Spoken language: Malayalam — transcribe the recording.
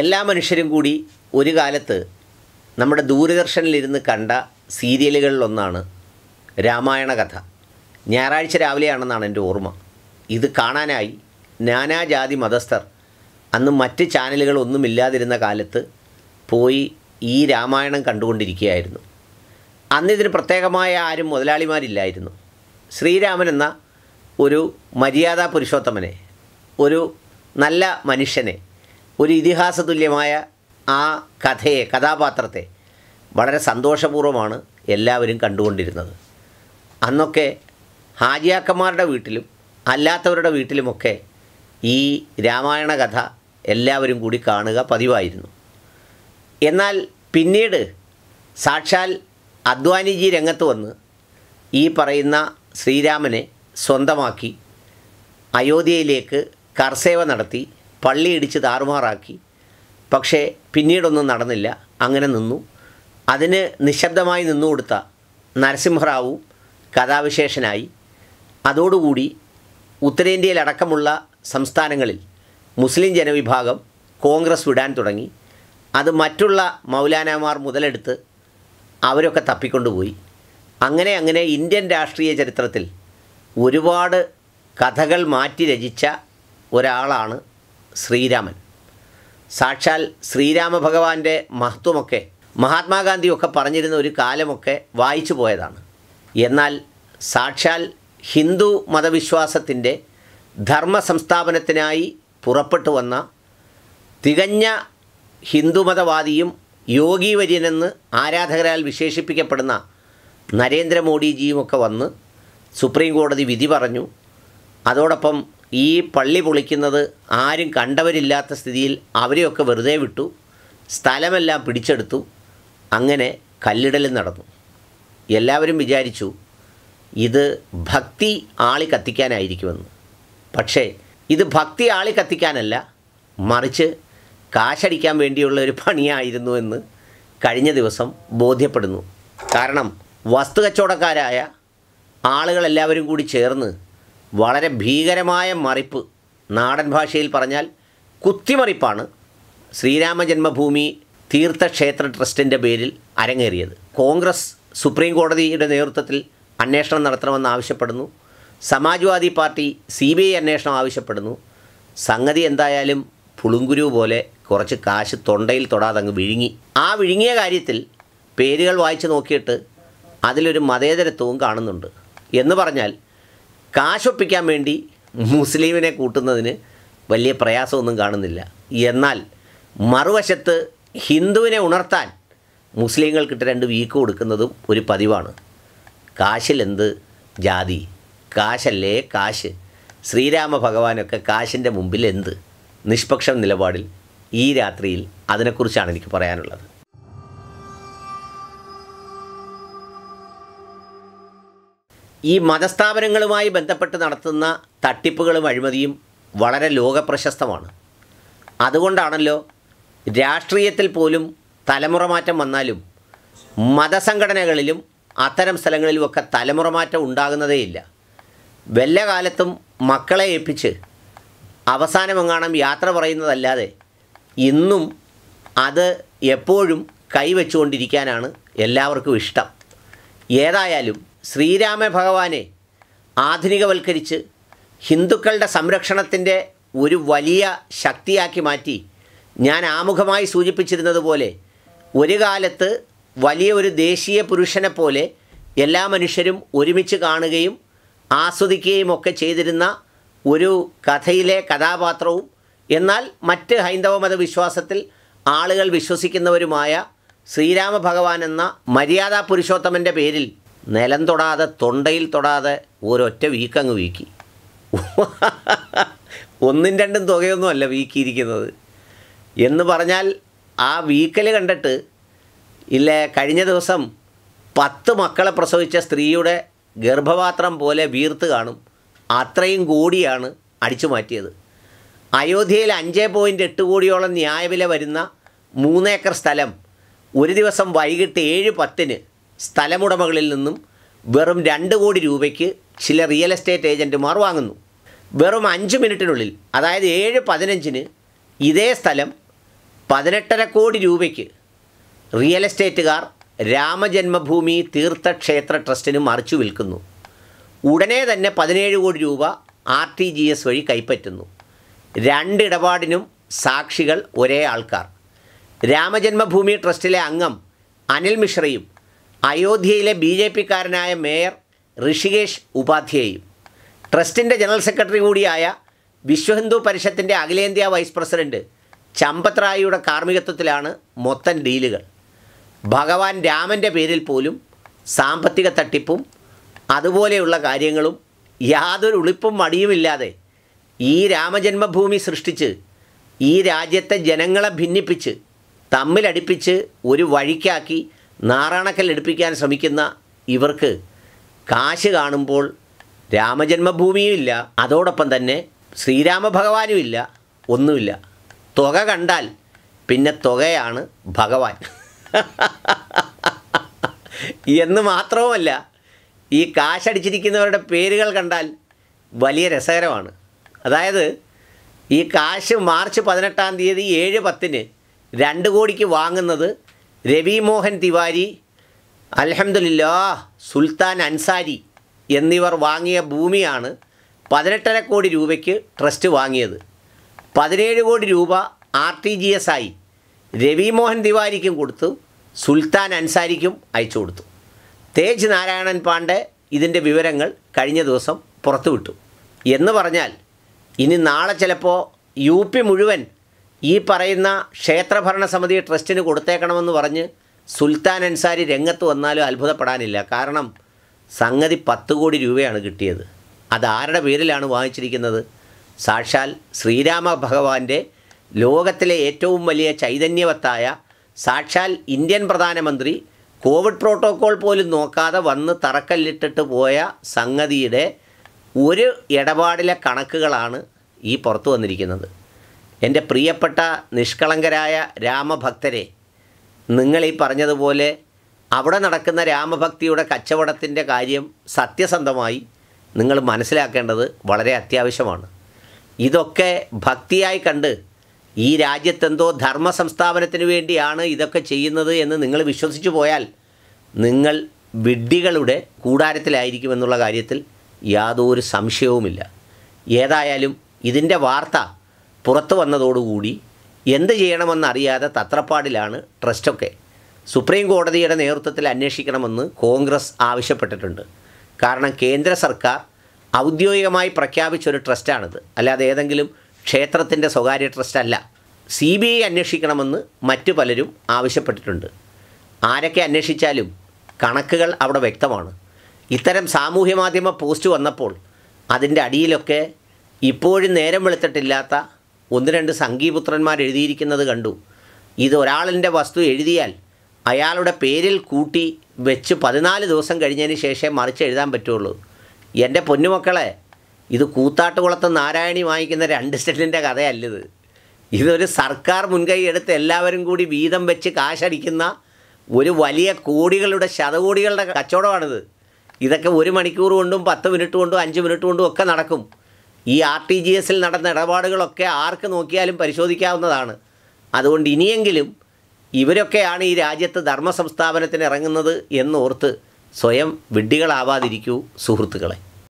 എല്ലാ മനുഷ്യരും കൂടി ഒരു കാലത്ത് നമ്മുടെ ദൂരദർശനിലിരുന്ന് കണ്ട സീരിയലുകളിലൊന്നാണ് രാമായണ കഥ ഞായറാഴ്ച രാവിലെയാണെന്നാണ് എൻ്റെ ഓർമ്മ ഇത് കാണാനായി നാനാജാതി മതസ്ഥർ അന്ന് മറ്റ് ചാനലുകളൊന്നുമില്ലാതിരുന്ന കാലത്ത് പോയി ഈ രാമായണം കണ്ടുകൊണ്ടിരിക്കുകയായിരുന്നു അന്നിതിന് പ്രത്യേകമായ ആരും മുതലാളിമാരില്ലായിരുന്നു ശ്രീരാമൻ എന്ന ഒരു മര്യാദാ പുരുഷോത്തമനെ ഒരു നല്ല മനുഷ്യനെ ഒരു ഇതിഹാസ തുല്യമായ ആ കഥയെ കഥാപാത്രത്തെ വളരെ സന്തോഷപൂർവ്വമാണ് എല്ലാവരും കണ്ടുകൊണ്ടിരുന്നത് അന്നൊക്കെ ഹാജിയാക്കന്മാരുടെ വീട്ടിലും അല്ലാത്തവരുടെ വീട്ടിലുമൊക്കെ ഈ രാമായണ കഥ എല്ലാവരും കൂടി കാണുക പതിവായിരുന്നു എന്നാൽ പിന്നീട് സാക്ഷാൽ അദ്വാനിജി രംഗത്ത് വന്ന് ഈ പറയുന്ന ശ്രീരാമനെ സ്വന്തമാക്കി അയോധ്യയിലേക്ക് കർസേവ നടത്തി പള്ളി ഇടിച്ച് താറുമാറാക്കി പക്ഷേ പിന്നീടൊന്നും നടന്നില്ല അങ്ങനെ നിന്നു അതിന് നിശബ്ദമായി നിന്നു കൊടുത്ത കഥാവിശേഷനായി അതോടുകൂടി ഉത്തരേന്ത്യയിലടക്കമുള്ള സംസ്ഥാനങ്ങളിൽ മുസ്ലിം ജനവിഭാഗം കോൺഗ്രസ് വിടാൻ തുടങ്ങി അത് മറ്റുള്ള മൗലാനമാർ മുതലെടുത്ത് അവരൊക്കെ തപ്പിക്കൊണ്ടുപോയി അങ്ങനെ അങ്ങനെ ഇന്ത്യൻ രാഷ്ട്രീയ ചരിത്രത്തിൽ ഒരുപാട് കഥകൾ മാറ്റി രചിച്ച ഒരാളാണ് ശ്രീരാമൻ സാക്ഷാൽ ശ്രീരാമ ഭഗവാന്റെ മഹത്വമൊക്കെ മഹാത്മാഗാന്ധിയൊക്കെ പറഞ്ഞിരുന്ന ഒരു കാലമൊക്കെ വായിച്ചു പോയതാണ് എന്നാൽ സാക്ഷാൽ ഹിന്ദു മതവിശ്വാസത്തിൻ്റെ ധർമ്മ സംസ്ഥാപനത്തിനായി പുറപ്പെട്ടു വന്ന തികഞ്ഞ ഹിന്ദുമതവാദിയും യോഗീവര്യനെന്ന് ആരാധകരാൽ വിശേഷിപ്പിക്കപ്പെടുന്ന നരേന്ദ്രമോദിജിയുമൊക്കെ വന്ന് സുപ്രീം കോടതി വിധി പറഞ്ഞു അതോടൊപ്പം ഈ പള്ളി പൊളിക്കുന്നത് ആരും കണ്ടവരില്ലാത്ത സ്ഥിതിയിൽ അവരെയൊക്കെ വെറുതെ വിട്ടു സ്ഥലമെല്ലാം പിടിച്ചെടുത്തു അങ്ങനെ കല്ലിടലും നടന്നു എല്ലാവരും വിചാരിച്ചു ഇത് ഭക്തി ആളി കത്തിക്കാനായിരിക്കുമെന്ന് പക്ഷേ ഇത് ഭക്തി ആളി കത്തിക്കാനല്ല മറിച്ച് കാശടിക്കാൻ വേണ്ടിയുള്ള ഒരു പണിയായിരുന്നു എന്ന് കഴിഞ്ഞ ദിവസം ബോധ്യപ്പെടുന്നു കാരണം വസ്തു കച്ചവടക്കാരായ ആളുകളെല്ലാവരും കൂടി ചേർന്ന് വളരെ ഭീകരമായ മറിപ്പ് നാടൻ ഭാഷയിൽ പറഞ്ഞാൽ കുത്തിമറിപ്പാണ് ശ്രീരാമ ജന്മഭൂമി തീർത്ഥക്ഷേത്ര ട്രസ്റ്റിൻ്റെ പേരിൽ അരങ്ങേറിയത് കോൺഗ്രസ് സുപ്രീം കോടതിയുടെ നേതൃത്വത്തിൽ അന്വേഷണം നടത്തണമെന്ന് ആവശ്യപ്പെടുന്നു Samajwadi party C B I അന്വേഷണം ആവശ്യപ്പെടുന്നു സംഗതി എന്തായാലും പുളുങ്കുരു പോലെ കുറച്ച് കാശ് തൊണ്ടയിൽ തൊടാതെ അങ്ങ് വിഴുങ്ങി ആ വിഴുങ്ങിയ കാര്യത്തിൽ പേരുകൾ വായിച്ച് നോക്കിയിട്ട് അതിലൊരു മതേതരത്വവും കാണുന്നുണ്ട് എന്ന് പറഞ്ഞാൽ കാശൊപ്പിക്കാൻ വേണ്ടി മുസ്ലിമിനെ കൂട്ടുന്നതിന് വലിയ പ്രയാസമൊന്നും കാണുന്നില്ല എന്നാൽ മറുവശത്ത് ഹിന്ദുവിനെ ഉണർത്താൻ മുസ്ലിങ്ങൾക്കിട്ട് രണ്ട് വീക്ക് കൊടുക്കുന്നതും ഒരു പതിവാണ് കാശിലെന്ത് ജാതി കാശല്ലേ കാശ് ശ്രീരാമ ഭഗവാനൊക്കെ കാശിൻ്റെ മുമ്പിൽ എന്ത് നിഷ്പക്ഷം നിലപാടിൽ ഈ രാത്രിയിൽ അതിനെക്കുറിച്ചാണ് എനിക്ക് പറയാനുള്ളത് ഈ മതസ്ഥാപനങ്ങളുമായി ബന്ധപ്പെട്ട് നടത്തുന്ന തട്ടിപ്പുകളും അഴിമതിയും വളരെ ലോകപ്രശസ്തമാണ് അതുകൊണ്ടാണല്ലോ രാഷ്ട്രീയത്തിൽ പോലും തലമുറ മാറ്റം വന്നാലും മതസംഘടനകളിലും അത്തരം സ്ഥലങ്ങളിലുമൊക്കെ തലമുറ മാറ്റം ഉണ്ടാകുന്നതേയില്ല വല്ല കാലത്തും മക്കളെ ഏൽപ്പിച്ച് അവസാനമെങ്ങാണം യാത്ര പറയുന്നതല്ലാതെ ഇന്നും അത് എപ്പോഴും കൈവച്ചുകൊണ്ടിരിക്കാനാണ് എല്ലാവർക്കും ഇഷ്ടം ഏതായാലും ശ്രീരാമ ഭഗവാനെ ആധുനികവൽക്കരിച്ച് ഹിന്ദുക്കളുടെ സംരക്ഷണത്തിൻ്റെ ഒരു വലിയ ശക്തിയാക്കി മാറ്റി ഞാൻ ആമുഖമായി സൂചിപ്പിച്ചിരുന്നതുപോലെ ഒരു കാലത്ത് വലിയ ഒരു ദേശീയ പുരുഷനെ പോലെ എല്ലാ മനുഷ്യരും ഒരുമിച്ച് കാണുകയും ആസ്വദിക്കുകയും ഒക്കെ ചെയ്തിരുന്ന ഒരു കഥയിലെ കഥാപാത്രവും എന്നാൽ മറ്റ് ഹൈന്ദവ മതവിശ്വാസത്തിൽ ആളുകൾ വിശ്വസിക്കുന്നവരുമായ ശ്രീരാമ ഭഗവാൻ എന്ന മര്യാദാ പുരുഷോത്തമൻ്റെ പേരിൽ നിലം തൊടാതെ തൊണ്ടയിൽ തൊടാതെ ഒരൊറ്റ വീക്കങ്ങ് വീക്കി ഒന്നും രണ്ടും തുകയൊന്നുമല്ല വീക്കിയിരിക്കുന്നത് എന്ന് പറഞ്ഞാൽ ആ വീക്കൽ കണ്ടിട്ട് ഇല്ലേ കഴിഞ്ഞ ദിവസം പത്ത് മക്കളെ പ്രസവിച്ച സ്ത്രീയുടെ ഗർഭപാത്രം പോലെ വീർത്ത് കാണും അത്രയും കോടിയാണ് അടിച്ചു മാറ്റിയത് അയോധ്യയിൽ അഞ്ച് പോയിൻറ്റ് എട്ട് കോടിയോളം ന്യായവില വരുന്ന മൂന്നേക്കർ സ്ഥലം ഒരു ദിവസം വൈകിട്ട് ഏഴ് പത്തിന് സ്ഥലമുടമകളിൽ നിന്നും വെറും രണ്ട് കോടി രൂപയ്ക്ക് ചില റിയൽ എസ്റ്റേറ്റ് ഏജൻറ്റുമാർ വാങ്ങുന്നു വെറും അഞ്ച് മിനിറ്റിനുള്ളിൽ അതായത് ഏഴ് പതിനഞ്ചിന് ഇതേ സ്ഥലം പതിനെട്ടര കോടി രൂപയ്ക്ക് റിയൽ എസ്റ്റേറ്റുകാർ രാമജന്മഭൂമി തീർത്ഥക്ഷേത്ര ട്രസ്റ്റിന് മറിച്ചു വിൽക്കുന്നു ഉടനെ തന്നെ പതിനേഴ് കോടി രൂപ ആർ ടി ജി എസ് വഴി കൈപ്പറ്റുന്നു രണ്ടിടപാടിനും സാക്ഷികൾ ഒരേ ആൾക്കാർ രാമജന്മഭൂമി ട്രസ്റ്റിലെ അംഗം അനിൽ മിശ്രയും അയോധ്യയിലെ ബി ജെ പിക്കാരനായ മേയർ ഋഷികേഷ് ഉപാധ്യായും ട്രസ്റ്റിൻ്റെ ജനറൽ സെക്രട്ടറി കൂടിയായ വിശ്വഹിന്ദു പരിഷത്തിൻ്റെ അഖിലേന്ത്യാ വൈസ് പ്രസിഡന്റ് ചമ്പത്രായിയുടെ കാർമ്മികത്വത്തിലാണ് മൊത്തം ഡീലുകൾ ഭഗവാൻ രാമൻ്റെ പേരിൽ പോലും സാമ്പത്തിക തട്ടിപ്പും അതുപോലെയുള്ള കാര്യങ്ങളും യാതൊരു ഉളിപ്പും മടിയുമില്ലാതെ ഈ രാമജന്മഭൂമി സൃഷ്ടിച്ച് ഈ രാജ്യത്തെ ജനങ്ങളെ ഭിന്നിപ്പിച്ച് തമ്മിലടിപ്പിച്ച് ഒരു വഴിക്കാക്കി നാറാണക്കൽ എടുപ്പിക്കാൻ ശ്രമിക്കുന്ന ഇവർക്ക് കാശ് കാണുമ്പോൾ രാമജന്മഭൂമിയുമില്ല അതോടൊപ്പം തന്നെ ശ്രീരാമഭഗവാനും ഇല്ല ഒന്നുമില്ല തുക കണ്ടാൽ പിന്നെ തുകയാണ് ഭഗവാൻ എന്ന് മാത്രവുമല്ല ഈ കാശടിച്ചിരിക്കുന്നവരുടെ പേരുകൾ കണ്ടാൽ വലിയ രസകരമാണ് അതായത് ഈ കാശ് മാർച്ച് പതിനെട്ടാം തീയതി ഏഴ് പത്തിന് രണ്ട് കോടിക്ക് വാങ്ങുന്നത് രവി മോഹൻ തിവാരി അലഹമുല്ലാ സുൽത്താൻ അൻസാരി എന്നിവർ വാങ്ങിയ ഭൂമിയാണ് പതിനെട്ടര കോടി രൂപയ്ക്ക് ട്രസ്റ്റ് വാങ്ങിയത് പതിനേഴ് കോടി രൂപ ആർ ടി ജി എസ് ആയി രവി മോഹൻ തിവാരിക്കും കൊടുത്തു സുൽത്താൻ അൻസാരിക്കും അയച്ചു കൊടുത്തു തേജ് നാരായണൻ പാണ്ഡെ ഇതിൻ്റെ വിവരങ്ങൾ കഴിഞ്ഞ ദിവസം പുറത്തുവിട്ടു എന്ന് പറഞ്ഞാൽ ഇനി നാളെ ചിലപ്പോൾ യു പി മുഴുവൻ ഈ പറയുന്ന ക്ഷേത്രഭരണ സമിതി ട്രസ്റ്റിന് കൊടുത്തേക്കണമെന്ന് പറഞ്ഞ് സുൽത്താൻ അൻസാരി രംഗത്ത് വന്നാലും അത്ഭുതപ്പെടാനില്ല കാരണം സംഗതി പത്ത് കോടി രൂപയാണ് കിട്ടിയത് അത് ആരുടെ പേരിലാണ് വാങ്ങിച്ചിരിക്കുന്നത് സാക്ഷാൽ ശ്രീരാമ ഭഗവാന്റെ ലോകത്തിലെ ഏറ്റവും വലിയ ചൈതന്യവത്തായ സാക്ഷാൽ ഇന്ത്യൻ പ്രധാനമന്ത്രി കോവിഡ് പ്രോട്ടോകോൾ പോലും നോക്കാതെ വന്ന് തറക്കല്ലിട്ടിട്ട് പോയ സംഗതിയുടെ ഒരു ഇടപാടിലെ കണക്കുകളാണ് ഈ പുറത്തു വന്നിരിക്കുന്നത് എൻ്റെ പ്രിയപ്പെട്ട നിഷ്കളങ്കരായ രാമഭക്തരെ നിങ്ങൾ ഈ പറഞ്ഞതുപോലെ അവിടെ നടക്കുന്ന രാമഭക്തിയുടെ കച്ചവടത്തിൻ്റെ കാര്യം സത്യസന്ധമായി നിങ്ങൾ മനസ്സിലാക്കേണ്ടത് വളരെ അത്യാവശ്യമാണ് ഇതൊക്കെ ഭക്തിയായി കണ്ട് ഈ രാജ്യത്തെന്തോ ധർമ്മ സംസ്ഥാപനത്തിന് വേണ്ടിയാണ് ഇതൊക്കെ ചെയ്യുന്നത് എന്ന് നിങ്ങൾ വിശ്വസിച്ചു പോയാൽ നിങ്ങൾ വിഡ്ഢികളുടെ കൂടാരത്തിലായിരിക്കുമെന്നുള്ള കാര്യത്തിൽ യാതൊരു സംശയവുമില്ല ഏതായാലും ഇതിൻ്റെ വാർത്ത പുറത്തു വന്നതോടുകൂടി എന്ത് ചെയ്യണമെന്നറിയാതെ തത്രപ്പാടിലാണ് ട്രസ്റ്റൊക്കെ സുപ്രീം കോടതിയുടെ നേതൃത്വത്തിൽ അന്വേഷിക്കണമെന്ന് കോൺഗ്രസ് ആവശ്യപ്പെട്ടിട്ടുണ്ട് കാരണം കേന്ദ്ര സർക്കാർ ഔദ്യോഗികമായി പ്രഖ്യാപിച്ചൊരു ട്രസ്റ്റാണിത് അല്ലാതെ ഏതെങ്കിലും ക്ഷേത്രത്തിൻ്റെ സ്വകാര്യ ട്രസ്റ്റ് അല്ല സി ബി ഐ അന്വേഷിക്കണമെന്ന് മറ്റു പലരും ആവശ്യപ്പെട്ടിട്ടുണ്ട് ആരൊക്കെ അന്വേഷിച്ചാലും കണക്കുകൾ അവിടെ വ്യക്തമാണ് ഇത്തരം മാധ്യമ പോസ്റ്റ് വന്നപ്പോൾ അതിൻ്റെ അടിയിലൊക്കെ ഇപ്പോഴും നേരം വെളുത്തിട്ടില്ലാത്ത ഒന്ന് രണ്ട് സംഘീപുത്രന്മാർ എഴുതിയിരിക്കുന്നത് കണ്ടു ഇത് ഒരാളിൻ്റെ വസ്തു എഴുതിയാൽ അയാളുടെ പേരിൽ കൂട്ടി വെച്ച് പതിനാല് ദിവസം കഴിഞ്ഞതിന് ശേഷമേ മറിച്ച് എഴുതാൻ പറ്റുള്ളൂ എൻ്റെ പൊന്നുമക്കളെ ഇത് കൂത്താട്ടുകുളത്ത് നാരായണി വാങ്ങിക്കുന്ന രണ്ട് സെറ്റിൻ്റെ കഥയല്ലത് ഇതൊരു സർക്കാർ മുൻകൈ എടുത്ത് എല്ലാവരും കൂടി വീതം വെച്ച് കാശടിക്കുന്ന ഒരു വലിയ കോടികളുടെ ശതകോടികളുടെ കച്ചവടമാണിത് ഇതൊക്കെ ഒരു മണിക്കൂർ കൊണ്ടും പത്ത് മിനിറ്റ് കൊണ്ടും അഞ്ച് മിനിറ്റ് കൊണ്ടും ഒക്കെ നടക്കും ഈ ആർ ടി ജി എസിൽ നടന്ന ഇടപാടുകളൊക്കെ ആർക്ക് നോക്കിയാലും പരിശോധിക്കാവുന്നതാണ് അതുകൊണ്ട് ഇനിയെങ്കിലും ഇവരൊക്കെയാണ് ഈ രാജ്യത്ത് ധർമ്മ സംസ്ഥാപനത്തിന് ഇറങ്ങുന്നത് എന്നോർത്ത് സ്വയം വിഡ്ഢികളാവാതിരിക്കൂ സുഹൃത്തുക്കളെ